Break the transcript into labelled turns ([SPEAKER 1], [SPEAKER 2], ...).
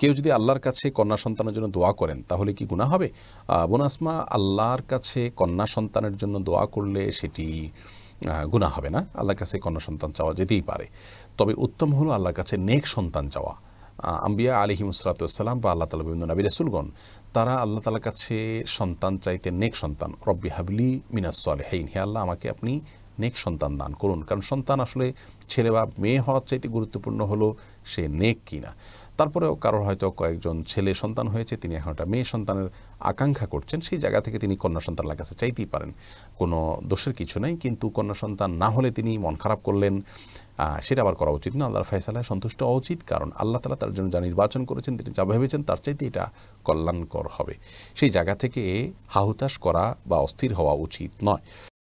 [SPEAKER 1] কেউ যদি আল্লাহর কাছে কন্যা সন্তানের জন্য দোয়া করেন তাহলে কি গুণা হবে বোনাসমা আল্লাহর কাছে কন্যা সন্তানের জন্য দোয়া করলে সেটি গুণা হবে না আল্লাহর কাছে কন্যা সন্তান চাওয়া যেতেই পারে তবে উত্তম হলো আল্লাহর কাছে নেক সন্তান চাওয়া আম্বিয়া আলিহিম ইসলাম বা আল্লাহ তালা বিন্দু নাবি রাসুলগণ তারা আল্লাহ তালার কাছে সন্তান চাইতে নেক সন্তান রব্বি হাবলি মিনাস হেইন হে আল্লাহ আমাকে আপনি নেক সন্তান দান করুন কারণ সন্তান আসলে ছেলে বা মেয়ে হওয়ার চাইতে গুরুত্বপূর্ণ হলো সে নেক কিনা তারপরেও কারোর হয়তো কয়েকজন ছেলে সন্তান হয়েছে তিনি এখন একটা মেয়ে সন্তানের আকাঙ্ক্ষা করছেন সেই জায়গা থেকে তিনি কন্যা সন্তানের কাছে চাইতেই পারেন কোনো দোষের কিছু নেই কিন্তু কন্যা সন্তান না হলে তিনি মন খারাপ করলেন সেটা আবার করা উচিত না আল্লাহর ফয়সালায় সন্তুষ্ট হওয়া উচিত কারণ আল্লাহ তালা তার জন্য যা নির্বাচন করেছেন তিনি যা ভেবেছেন তার চাইতে এটা কল্যাণকর হবে সেই জায়গা থেকে হাহুতাশ
[SPEAKER 2] করা বা অস্থির হওয়া উচিত নয়